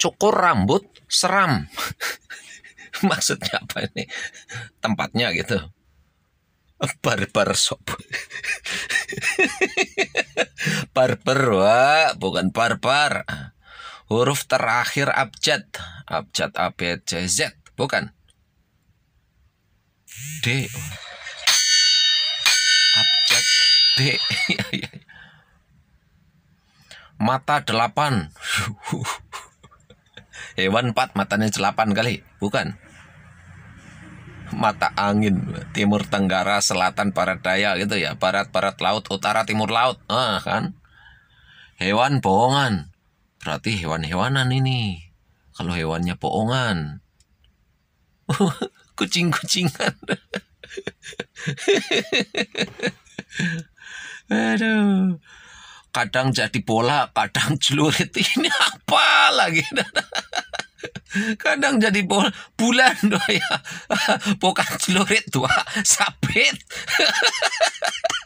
cukur rambut seram. Maksudnya apa ini? Tempatnya gitu. Barber shop. barber, wah, bukan barbar. Huruf terakhir abjad. Abjad A, B, C, Z. Bukan. D. Abjad D. Iya, iya, iya. Mata delapan. Hewan empat matanya celapan kali, bukan? Mata angin, timur tenggara, selatan, barat daya gitu ya, barat barat laut, utara timur laut, ah kan? Hewan bohongan, berarti hewan-hewanan ini. Kalau hewannya bohongan, kucing-kucingan. Aduh. Kadang jadi bola, kadang celurit. Ini apa lagi? kadang jadi bol bulan doa ya pokan celurit tua sapit